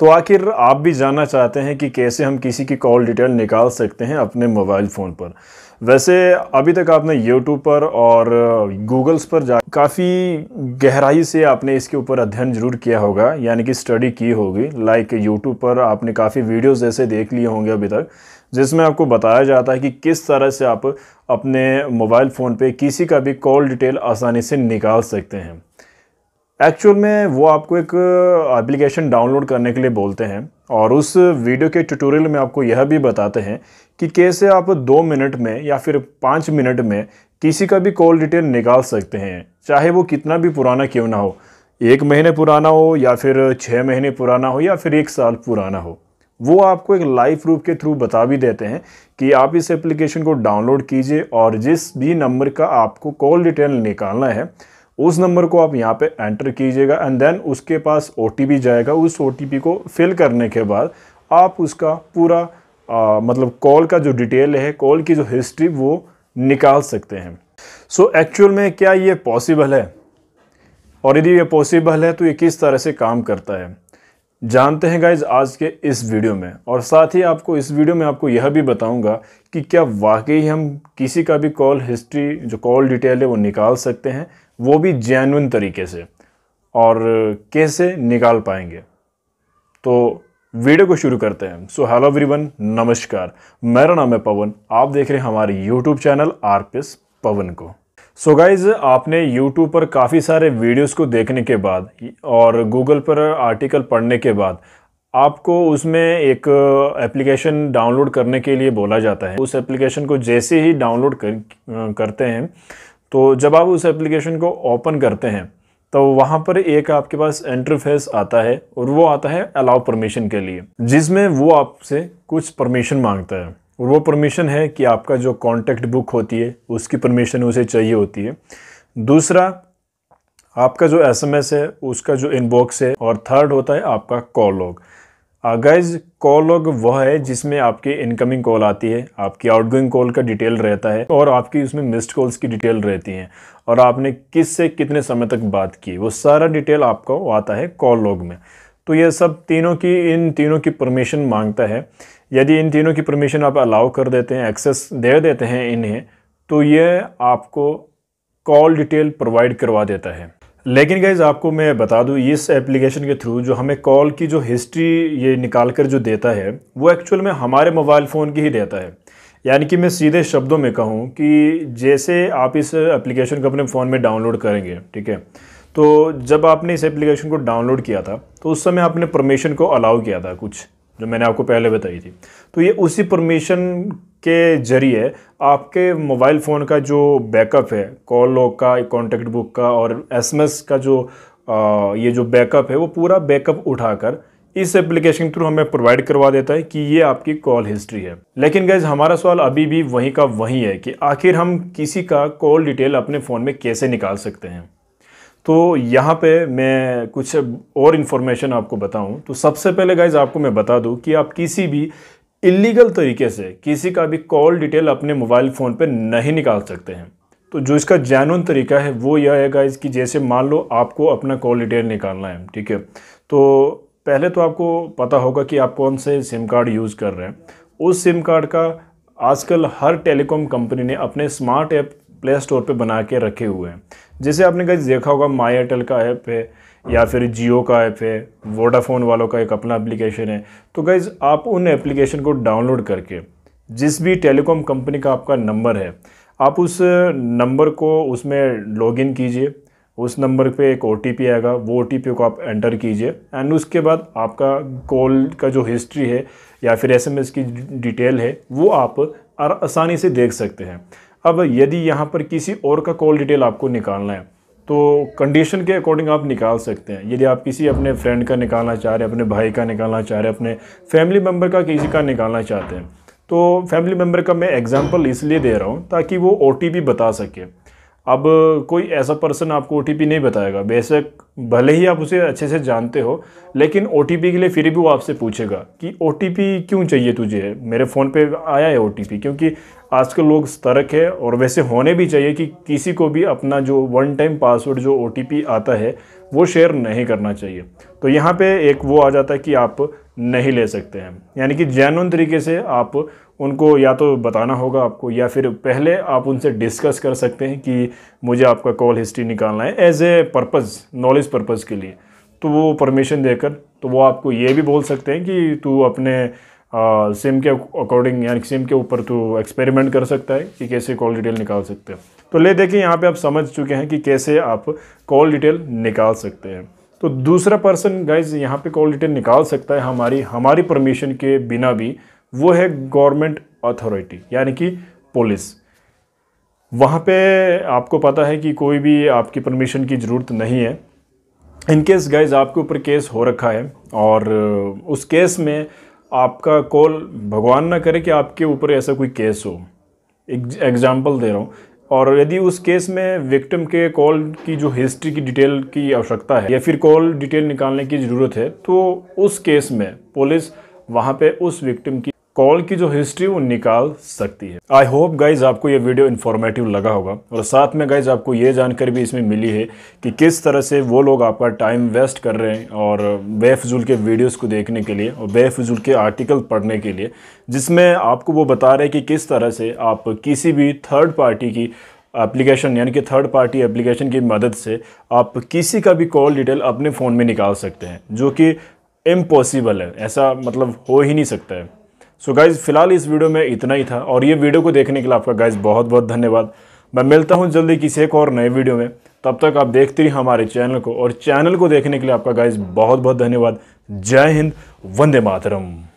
तो आखिर आप भी जानना चाहते हैं कि कैसे हम किसी की कॉल डिटेल निकाल सकते हैं अपने मोबाइल फ़ोन पर वैसे अभी तक आपने यूट्यूब पर और गूगल्स पर जा काफ़ी गहराई से आपने इसके ऊपर अध्ययन जरूर किया होगा यानी कि स्टडी की होगी लाइक यूट्यूब पर आपने काफ़ी वीडियोस ऐसे देख लिए होंगे अभी तक जिसमें आपको बताया जाता है कि किस तरह से आप अपने मोबाइल फ़ोन पे किसी का भी कॉल डिटेल आसानी से निकाल सकते हैं एक्चुअल में वो आपको एक एप्लीकेशन डाउनलोड करने के लिए बोलते हैं और उस वीडियो के ट्यूटोरियल में आपको यह भी बताते हैं कि कैसे आप दो मिनट में या फिर पाँच मिनट में किसी का भी कॉल डिटेल निकाल सकते हैं चाहे वो कितना भी पुराना क्यों ना हो एक महीने पुराना हो या फिर छः महीने पुराना हो या फिर एक साल पुराना हो वो आपको एक लाइव प्रूफ के थ्रू बता भी देते हैं कि आप इस एप्लीकेशन को डाउनलोड कीजिए और जिस भी नंबर का आपको कॉल डिटेल निकालना है उस नंबर को आप यहाँ पे एंटर कीजिएगा एंड देन उसके पास ओ जाएगा उस ओ को फिल करने के बाद आप उसका पूरा आ, मतलब कॉल का जो डिटेल है कॉल की जो हिस्ट्री वो निकाल सकते हैं सो so, एक्चुअल में क्या ये पॉसिबल है और यदि ये पॉसिबल है तो ये किस तरह से काम करता है जानते हैं गाइज आज के इस वीडियो में और साथ ही आपको इस वीडियो में आपको यह भी बताऊंगा कि क्या वाकई हम किसी का भी कॉल हिस्ट्री जो कॉल डिटेल है वो निकाल सकते हैं वो भी जैनुन तरीके से और कैसे निकाल पाएंगे तो वीडियो को शुरू करते हैं सो हेलो एवरीवन नमस्कार मेरा नाम है पवन आप देख रहे हैं हमारे यूट्यूब चैनल आर पवन को सो so गाइज आपने यूट्यूब पर काफ़ी सारे वीडियोस को देखने के बाद और गूगल पर आर्टिकल पढ़ने के बाद आपको उसमें एक एप्लीकेशन डाउनलोड करने के लिए बोला जाता है उस एप्लीकेशन को जैसे ही डाउनलोड कर, करते हैं तो जब आप उस एप्लीकेशन को ओपन करते हैं तो वहाँ पर एक आपके पास इंटरफेस आता है और वो आता है अलाउ परमिशन के लिए जिसमें वो आपसे कुछ परमिशन मांगता है और वो परमिशन है कि आपका जो कॉन्टेक्ट बुक होती है उसकी परमिशन उसे चाहिए होती है दूसरा आपका जो एसएमएस है उसका जो इनबॉक्स है और थर्ड होता है आपका call log guys call log वह है जिसमें आपकी इनकमिंग कॉल आती है आपकी आउटगोइंग कॉल का डिटेल रहता है और आपकी उसमें मिस्ड कॉल्स की डिटेल रहती है और आपने किस से कितने समय तक बात की वो सारा डिटेल आपको आता है कॉल लॉग में तो ये सब तीनों की इन तीनों की परमिशन मांगता है यदि इन तीनों की परमिशन आप अलाउ कर देते हैं एक्सेस दे देते हैं इन्हें तो ये आपको कॉल डिटेल प्रोवाइड करवा देता है लेकिन गाइज़ आपको मैं बता दूँ इस एप्लीकेशन के थ्रू जो हमें कॉल की जो हिस्ट्री ये निकाल कर जो देता है वो एक्चुअल में हमारे मोबाइल फ़ोन की ही देता है यानी कि मैं सीधे शब्दों में कहूँ कि जैसे आप इस एप्लीकेशन को अपने फ़ोन में डाउनलोड करेंगे ठीक है तो जब आपने इस एप्लीकेशन को डाउनलोड किया था तो उस समय आपने परमिशन को अलाउ किया था कुछ जो मैंने आपको पहले बताई थी तो ये उसी परमिशन के ज़रिए आपके मोबाइल फ़ोन का जो बैकअप है कॉल लॉग का कॉन्टेक्ट बुक का और एसएमएस का जो आ, ये जो बैकअप है वो पूरा बैकअप उठाकर इस एप्लीकेशन के थ्रू हमें प्रोवाइड करवा देता है कि ये आपकी कॉल हिस्ट्री है लेकिन गैज हमारा सवाल अभी भी वहीं का वहीं है कि आखिर हम किसी का कॉल डिटेल अपने फ़ोन में कैसे निकाल सकते हैं तो यहाँ पे मैं कुछ और इन्फॉर्मेशन आपको बताऊँ तो सबसे पहले गाइज आपको मैं बता दूँ कि आप किसी भी इलीगल तरीके से किसी का भी कॉल डिटेल अपने मोबाइल फ़ोन पे नहीं निकाल सकते हैं तो जो इसका जैनुन तरीका है वो यह है गाइज कि जैसे मान लो आपको अपना कॉल डिटेल निकालना है ठीक है तो पहले तो आपको पता होगा कि आप कौन से सिम कार्ड यूज़ कर रहे हैं उस सिम कार्ड का आजकल हर टेलीकॉम कंपनी ने अपने स्मार्ट ऐप प्ले स्टोर पर बना के रखे हुए हैं जैसे आपने गाइज देखा होगा माई एयरटेल का ऐप है या फिर जियो का ऐप है वोडाफोन वालों का एक अपना एप्लीकेशन है तो गैज़ आप उन एप्लीकेशन को डाउनलोड करके जिस भी टेलीकॉम कंपनी का आपका नंबर है आप उस नंबर को उसमें लॉगिन कीजिए उस नंबर पे एक ओ आएगा वो ओ को आप एंटर कीजिए एंड उसके बाद आपका कॉल का जो हिस्ट्री है या फिर एसएमएस की डिटेल है वो आप आसानी से देख सकते हैं अब यदि यहाँ पर किसी और का कॉल डिटेल आपको निकालना है तो कंडीशन के अकॉर्डिंग आप निकाल सकते हैं यदि आप किसी अपने फ्रेंड का निकालना चाह रहे हैं अपने भाई का निकालना चाह रहे हैं अपने फैमिली मेम्बर का किसी का निकालना चाहते हैं तो फैमिली मेम्बर का मैं एग्ज़ाम्पल इसलिए दे रहा हूँ ताकि वो ओ बता सके अब कोई ऐसा पर्सन आपको ओ नहीं बताएगा बेशक भले ही आप उसे अच्छे से जानते हो लेकिन ओ के लिए फिर भी वो आपसे पूछेगा कि ओ क्यों चाहिए तुझे मेरे फ़ोन पे आया है ओ क्योंकि आजकल लोग सतर्क है और वैसे होने भी चाहिए कि किसी को भी अपना जो वन टाइम पासवर्ड जो ओ आता है वो शेयर नहीं करना चाहिए तो यहाँ पर एक वो आ जाता है कि आप नहीं ले सकते हैं यानी कि जैन तरीके से आप उनको या तो बताना होगा आपको या फिर पहले आप उनसे डिस्कस कर सकते हैं कि मुझे आपका कॉल हिस्ट्री निकालना है as a purpose knowledge purpose के लिए तो वो परमिशन देकर तो वो आपको ये भी बोल सकते हैं कि तू अपने आ, सिम के अकॉर्डिंग यानी सिम के ऊपर तू एक्सपेरिमेंट कर सकता है कि कैसे कॉल डिटेल निकाल सकते हैं तो ले देखिए यहाँ पे आप समझ चुके हैं कि कैसे आप कॉल डिटेल निकाल सकते हैं तो दूसरा पर्सन गाइज यहाँ पे कॉल डिटेल निकाल सकता है हमारी हमारी परमिशन के बिना भी वो है गवर्नमेंट अथॉरिटी यानी कि पुलिस वहाँ पे आपको पता है कि कोई भी आपकी परमिशन की ज़रूरत नहीं है इन केस गाइज आपके ऊपर केस हो रखा है और उस केस में आपका कॉल भगवान ना करे कि आपके ऊपर ऐसा कोई केस हो एग्जाम्पल दे रहा हूँ और यदि उस केस में विक्टिम के कॉल की जो हिस्ट्री की डिटेल की आवश्यकता है या फिर कॉल डिटेल निकालने की ज़रूरत है तो उस केस में पुलिस वहाँ पे उस विक्टिम की कॉल की जो हिस्ट्री वो निकाल सकती है आई होप गाइज आपको ये वीडियो इन्फॉर्मेटिव लगा होगा और साथ में गाइज आपको ये जानकारी भी इसमें मिली है कि किस तरह से वो लोग आपका टाइम वेस्ट कर रहे हैं और बेफजूल के वीडियोस को देखने के लिए और बेफजूल के आर्टिकल पढ़ने के लिए जिसमें आपको वो बता रहे हैं कि किस तरह से आप किसी भी थर्ड पार्टी की एप्लीकेशन यानी कि थर्ड पार्टी एप्लीकेशन की मदद से आप किसी का भी कॉल डिटेल अपने फ़ोन में निकाल सकते हैं जो कि इम्पॉसिबल है ऐसा मतलब हो ही नहीं सकता है सो गाइज़ फिलहाल इस वीडियो में इतना ही था और ये वीडियो को देखने के लिए आपका गाइज़ बहुत बहुत धन्यवाद मैं मिलता हूँ जल्दी किसी एक और नए वीडियो में तब तक आप देखते रहिए हमारे चैनल को और चैनल को देखने के लिए आपका गाइज़ बहुत बहुत धन्यवाद जय हिंद वंदे मातरम